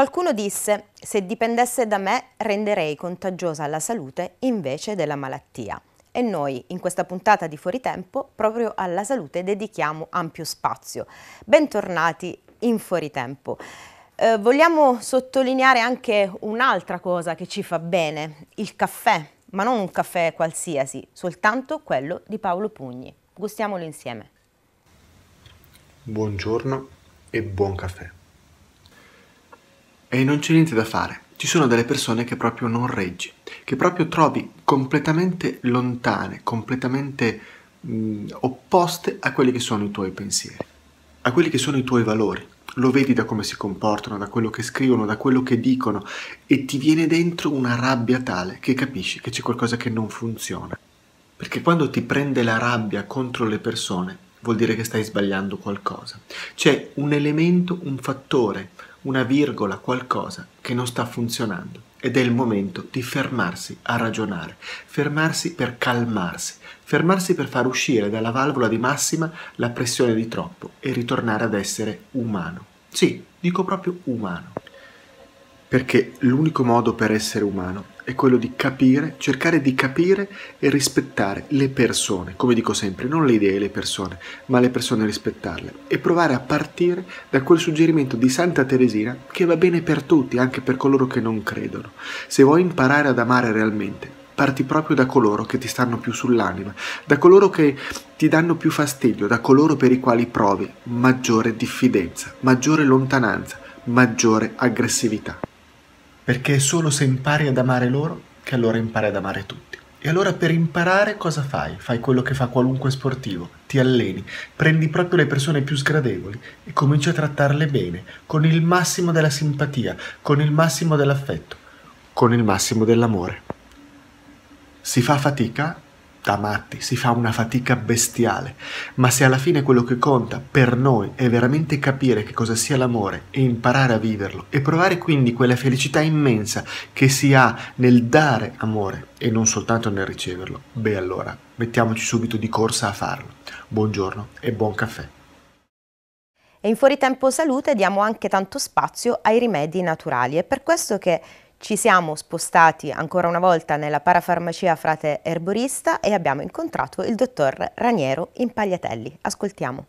Qualcuno disse, se dipendesse da me renderei contagiosa la salute invece della malattia. E noi in questa puntata di Fuori Tempo proprio alla salute dedichiamo ampio spazio. Bentornati in Fuori Tempo. Eh, vogliamo sottolineare anche un'altra cosa che ci fa bene, il caffè, ma non un caffè qualsiasi, soltanto quello di Paolo Pugni. Gustiamolo insieme. Buongiorno e buon caffè. E non c'è niente da fare. Ci sono delle persone che proprio non reggi, che proprio trovi completamente lontane, completamente mh, mm, opposte a quelli che sono i tuoi pensieri, a quelli che sono i tuoi valori. Lo vedi da come si comportano, da quello che scrivono, da quello che dicono e ti viene dentro una rabbia tale che capisci che c'è qualcosa che non funziona. Perché quando ti prende la rabbia contro le persone, vuol dire che stai sbagliando qualcosa. C'è un elemento, un fattore una virgola, qualcosa che non sta funzionando ed è il momento di fermarsi a ragionare, fermarsi per calmarsi, fermarsi per far uscire dalla valvola di massima la pressione di troppo e ritornare ad essere umano. Sì, dico proprio umano. Perché l'unico modo per essere umano è quello di capire, cercare di capire e rispettare le persone, come dico sempre, non le idee, le persone, ma le persone rispettarle e provare a partire da quel suggerimento di Santa Teresina che va bene per tutti, anche per coloro che non credono. Se vuoi imparare ad amare realmente, parti proprio da coloro che ti stanno più sull'anima, da coloro che ti danno più fastidio, da coloro per i quali provi maggiore diffidenza, maggiore lontananza, maggiore aggressività perché è solo se impari ad amare loro che allora impari ad amare tutti. E allora per imparare cosa fai? Fai quello che fa qualunque sportivo, ti alleni, prendi proprio le persone più sgradevoli e cominci a trattarle bene, con il massimo della simpatia, con il massimo dell'affetto, con il massimo dell'amore. Si fa fatica? da matti, si fa una fatica bestiale, ma se alla fine quello che conta per noi è veramente capire che cosa sia l'amore e imparare a viverlo e provare quindi quella felicità immensa che si ha nel dare amore e non soltanto nel riceverlo, beh allora mettiamoci subito di corsa a farlo. Buongiorno e buon caffè. E in Fuori Tempo Salute diamo anche tanto spazio ai rimedi naturali. È per questo che ci siamo spostati ancora una volta nella parafarmacia Frate Erborista e abbiamo incontrato il dottor Raniero Impagliatelli. Ascoltiamo.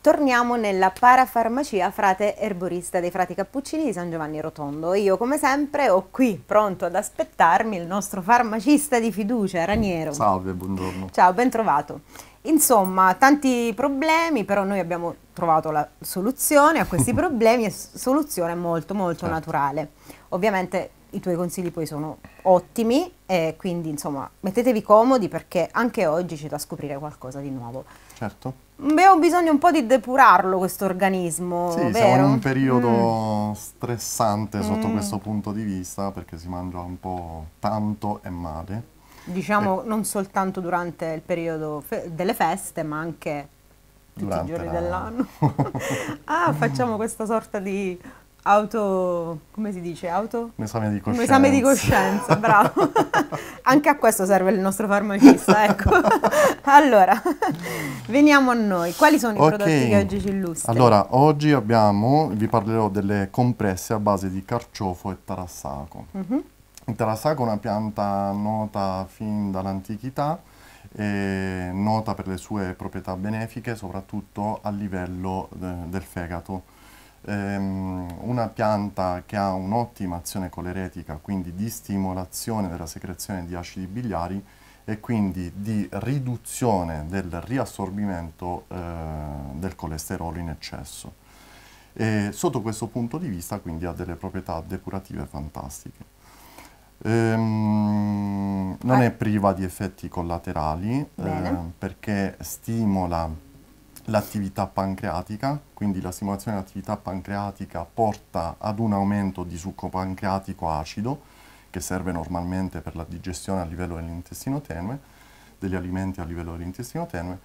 Torniamo nella parafarmacia Frate Erborista dei Frati Cappuccini di San Giovanni Rotondo. Io, come sempre, ho qui pronto ad aspettarmi il nostro farmacista di fiducia, Raniero. Salve, buongiorno. Ciao, ben trovato. Insomma, tanti problemi, però noi abbiamo trovato la soluzione a questi problemi e soluzione molto molto certo. naturale. Ovviamente i tuoi consigli poi sono ottimi e quindi insomma mettetevi comodi perché anche oggi c'è da scoprire qualcosa di nuovo. Certo. Abbiamo bisogno un po' di depurarlo questo organismo. Sì, vero? siamo in un periodo mm. stressante sotto mm. questo punto di vista perché si mangia un po' tanto e male Diciamo eh. non soltanto durante il periodo fe delle feste, ma anche tutti durante i giorni dell'anno. ah, facciamo questa sorta di auto, come si dice, auto? Un esame di coscienza. Un esame di coscienza, bravo. Anche a questo serve il nostro farmacista, ecco. allora, veniamo a noi. Quali sono okay. i prodotti che oggi ci illustri? Allora, oggi abbiamo, vi parlerò delle compresse a base di carciofo e tarassaco. Mm -hmm. Tarassaco è una pianta nota fin dall'antichità, e nota per le sue proprietà benefiche, soprattutto a livello de del fegato. Ehm, una pianta che ha un'ottima azione coleretica, quindi di stimolazione della secrezione di acidi biliari e quindi di riduzione del riassorbimento eh, del colesterolo in eccesso. E sotto questo punto di vista quindi ha delle proprietà depurative fantastiche. Ehm, non ah. è priva di effetti collaterali eh, perché stimola l'attività pancreatica, quindi la stimolazione dell'attività pancreatica porta ad un aumento di succo pancreatico acido che serve normalmente per la digestione a livello dell'intestino tenue, degli alimenti a livello dell'intestino tenue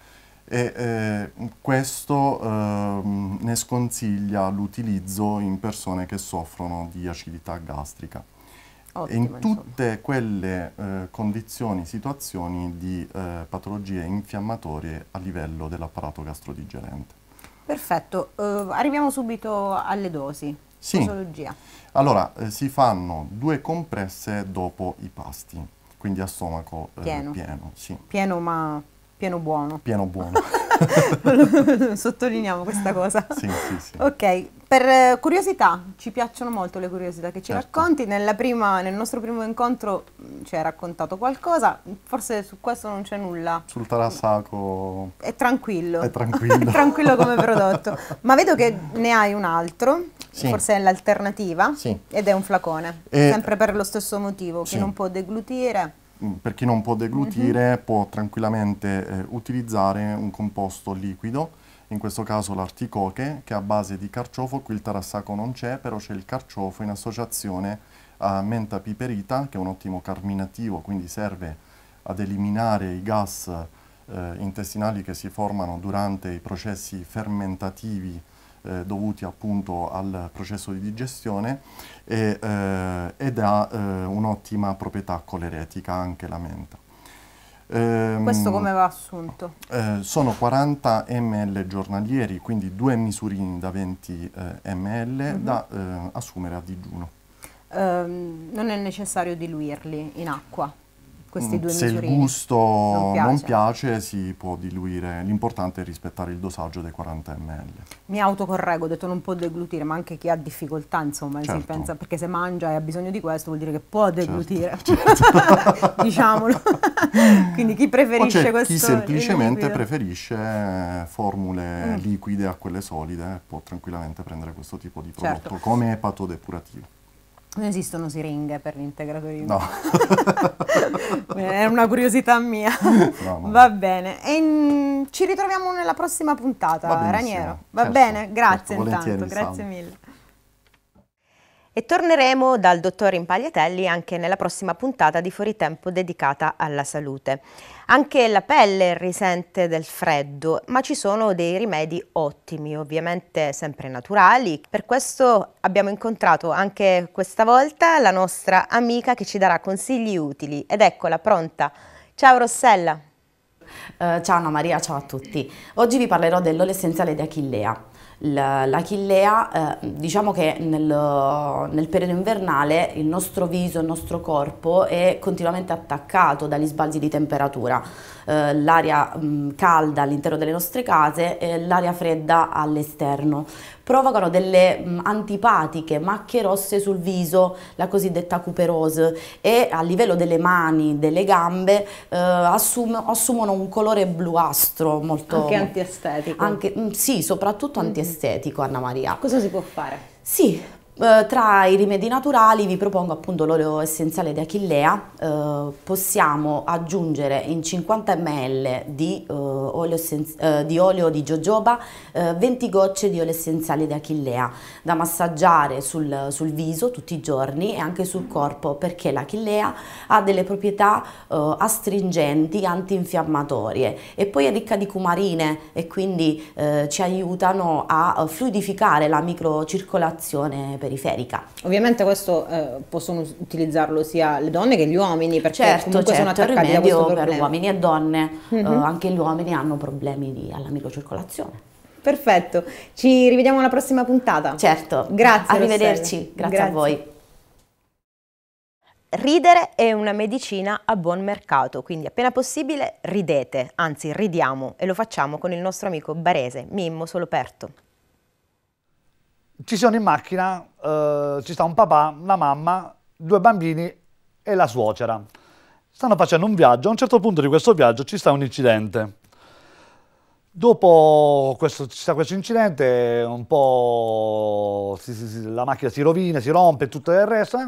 e eh, questo eh, ne sconsiglia l'utilizzo in persone che soffrono di acidità gastrica. Ottima, in tutte insomma. quelle eh, condizioni, situazioni di eh, patologie infiammatorie a livello dell'apparato gastrodigerente. Perfetto, uh, arriviamo subito alle dosi. Sì. Posologia. Allora, eh, si fanno due compresse dopo i pasti, quindi a stomaco eh, pieno. Pieno, sì. pieno ma pieno buono. Pieno buono. Sottolineiamo questa cosa. Sì, sì, sì. Ok, per curiosità, ci piacciono molto le curiosità che ci certo. racconti. Prima, nel nostro primo incontro mm, ci hai raccontato qualcosa, forse su questo non c'è nulla. Sul Tarasaco... È tranquillo. È tranquillo. è tranquillo come prodotto. Ma vedo che ne hai un altro, sì. forse è l'alternativa, sì. ed è un flacone, e... Eh, sempre per lo stesso motivo, che non può deglutire. Mm, per chi non può deglutire mm -hmm. può tranquillamente eh, utilizzare un composto liquido, in questo caso l'articoche, che è a base di carciofo, qui il tarassaco non c'è, però c'è il carciofo in associazione a menta piperita, che è un ottimo carminativo, quindi serve ad eliminare i gas eh, intestinali che si formano durante i processi fermentativi eh, dovuti appunto al processo di digestione e, eh, ed ha eh, un'ottima proprietà coleretica anche la menta. Ehm, Questo come va assunto? Eh, sono 40 ml giornalieri, quindi due misurini da 20 ml mm -hmm. da eh, assumere a digiuno. Ehm, non è necessario diluirli in acqua? queste mm, due Se Se il gusto non piace. non piace. si può diluire, l'importante è rispettare il dosaggio dei 40 ml. Mi autocorrego, ho detto non può deglutire, ma anche chi ha difficoltà, insomma, certo. si pensa, perché se mangia e ha bisogno di questo vuol dire che può certo. deglutire, certo. diciamolo. Quindi chi preferisce questo? Chi semplicemente preferisce formule mm. liquide a quelle solide può tranquillamente prendere questo tipo di prodotto certo. come depurativo. Non esistono siringhe per gli integratori? No. È una curiosità mia. No, no. Va bene. E in... Mm, ci ritroviamo nella prossima puntata, Va Raniero. Va certo, bene, certo, grazie certo, intanto. Grazie mille. E torneremo dal dottor Impagliatelli anche nella prossima puntata di Fuori Tempo dedicata alla salute. Anche la pelle risente del freddo, ma ci sono dei rimedi ottimi, ovviamente sempre naturali. Per questo abbiamo incontrato anche questa volta la nostra amica che ci darà consigli utili ed eccola pronta. Ciao Rossella! Uh, ciao Anna Maria, ciao a tutti. Oggi vi parlerò dell'olio essenziale di Achillea. L'achillea, eh, diciamo che nel, nel, periodo invernale il nostro viso, il nostro corpo è continuamente attaccato dagli sbalzi di temperatura, eh, l'aria mm, calda all'interno delle nostre case e l'aria fredda all'esterno. Provocano delle mh, mm, antipatiche macchie rosse sul viso, la cosiddetta cuperose, e a livello delle mani, delle gambe, eh, assum assumono un colore bluastro molto... Anche antiestetico. Anche, mh, mm, sì, soprattutto antiestetico mhm estetico Anna Maria. Cosa si può fare? Sì, eh, tra i rimedi naturali vi propongo appunto l'olio essenziale di Achillea, eh, possiamo aggiungere in 50 ml di, eh, olio, eh, di olio, di jojoba 20 eh, gocce di olio essenziale di Achillea da massaggiare sul, sul, viso tutti i giorni e anche sul corpo perché l'Achillea ha delle proprietà eh, astringenti, antinfiammatorie e poi è ricca di cumarine e quindi ci aiutano a fluidificare la microcircolazione periferica. Ovviamente questo eh, possono utilizzarlo sia le donne che gli uomini, perché certo, comunque certo, sono attaccati da questo problema. per uomini e donne, mm -hmm. eh, mhm. anche gli uomini hanno problemi di, alla microcircolazione. Perfetto, ci rivediamo alla prossima puntata. Certo, grazie. Arrivederci, grazie, grazie a voi. Ridere è una medicina a buon mercato, quindi appena possibile ridete, anzi ridiamo e lo facciamo con il nostro amico barese Mimmo Soloperto ci sono in macchina, eh, ci sta un papà, una mamma, due bambini e la suocera. Stanno facendo un viaggio, a un certo punto di questo viaggio ci sta un incidente. Dopo questo, ci sta questo incidente, un po' si, si, la macchina si rovina, si rompe tutto il resto, eh?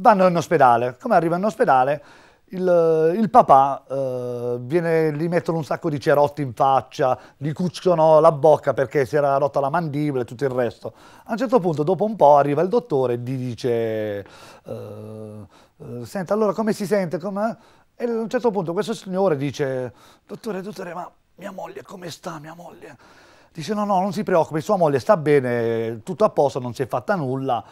vanno in ospedale. Come arrivano in ospedale? il, il papà eh, viene, gli mettono un sacco di cerotti in faccia, gli cucciono la bocca perché si era rotta la mandibola e tutto il resto. A un certo punto, dopo un po', arriva il dottore e gli dice: eh, eh, Senta, allora come si sente? Come? E a un certo punto, questo signore dice: Dottore, dottore, ma mia moglie come sta? Mia moglie? Dice: No, no, non si preoccupi, sua moglie sta bene, tutto a posto, non si è fatta nulla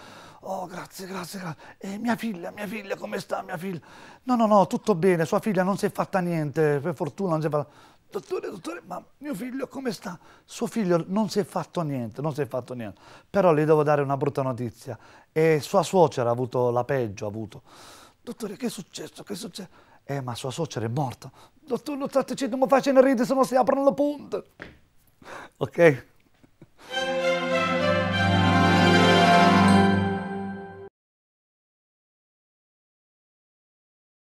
oh grazie, grazie, grazie, e eh, mia figlia, mia figlia, come sta mia figlia? No, no, no, tutto bene, sua figlia non si è fatta niente, per fortuna non si è fatta... Dottore, dottore, ma mio figlio come sta? Suo figlio non si è fatto niente, non si è fatto niente. Però le devo dare una brutta notizia. E sua suocera ha avuto la peggio, ha avuto. Dottore, che è successo? Che è successo? Eh, ma sua suocera è morta. Dottore, non state non mi facendo ridere se non si aprono le punte. Ok?